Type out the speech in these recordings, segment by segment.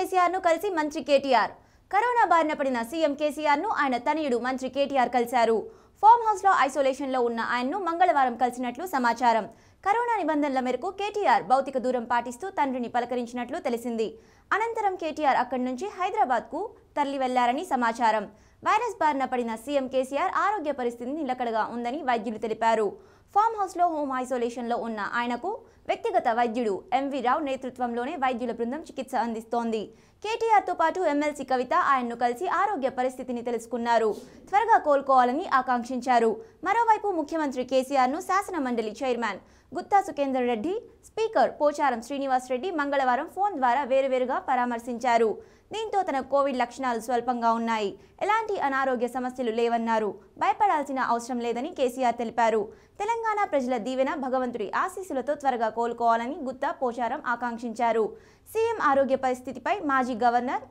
ను కలిసి మంత్రి కేటీఆర్ కరోనా బారిన పడిన సీఎం ను ఆయన తనయుడు మంత్రి కేటీఆర్ కలిశారు ఫామ్ ఐసోలేషన్ లో ఉన్న ఆయన్ను మంగళవారం కలిసినట్లు సమాచారం కరోనా నిబంధనల మేరకు కేటీఆర్ భౌతిక దూరం పాటిస్తూ తండ్రిని పలకరించినట్లు తెలిసింది అనంతరం కేటీఆర్ అక్కడి నుంచి హైదరాబాద్ కు తరలి వెళ్లారని సమాచారం వైరస్ బారిన పడిన సీఎం కేసీఆర్ ఆరోగ్య పరిస్థితి నిలకడగా ఉందని వైద్యులు తెలిపారు ఫామ్ హౌస్లో హోమ్ ఐసోలేషన్లో ఉన్న ఆయనకు వ్యక్తిగత వైద్యుడు ఎంవి రావు నేతృత్వంలోనే వైద్యుల బృందం చికిత్స అందిస్తోంది కేటీఆర్తో పాటు ఎమ్మెల్సీ కవిత ఆయన్ను కలిసి ఆరోగ్య పరిస్థితిని తెలుసుకున్నారు త్వరగా కోలుకోవాలని ఆకాంక్షించారు మరోవైపు ముఖ్యమంత్రి కేసీఆర్ను శాసనమండలి చైర్మన్ గుత్తా సుఖేందర్ రెడ్డి స్పీకర్ పోచారం శ్రీనివాస్ రెడ్డి మంగళవారం ఫోన్ ద్వారా వేరువేరుగా పరామర్శించారు దీంతో తన కోవిడ్ లక్షణాలు స్వల్పంగా ఉన్నాయి ఎలాంటి అనారోగ్య సమస్యలు లేవన్నారు భయపడాల్సిన అవసరం లేదని కేసీఆర్ తెలిపారు తెలంగాణ తెలంగాణ ప్రజల దీవెన భగవంతుడి ఆశీస్సులతో త్వరగా కోలుకోవాలని గుత్తా పోచారం ఆకాంక్షించారు సీఎం ఆరోగ్య పరిస్థితిపై మాజీ గవర్నర్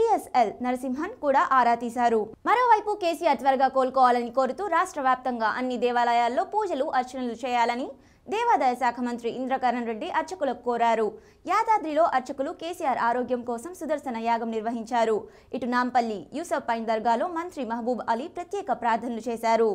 ఈఎస్ఎల్ నరసింహన్ కూడా ఆరా తీశారు మరోవైపు కేసీఆర్ త్వరగా కోలుకోవాలని కోరుతూ రాష్ట్ర వ్యాప్తంగా అన్ని దేవాలయాల్లో పూజలు అర్చనలు చేయాలని దేవాదాయ శాఖ మంత్రి ఇంద్రకరణ్ రెడ్డి అర్చకులకు కోరారు యాదాద్రిలో అర్చకులు కేసీఆర్ ఆరోగ్యం కోసం సుదర్శన యాగం నిర్వహించారు ఇటు నాంపల్లి యూసఫ్ పైన్ దర్గాలో మంత్రి మహబూబ్ అలీ ప్రత్యేక ప్రార్థనలు చేశారు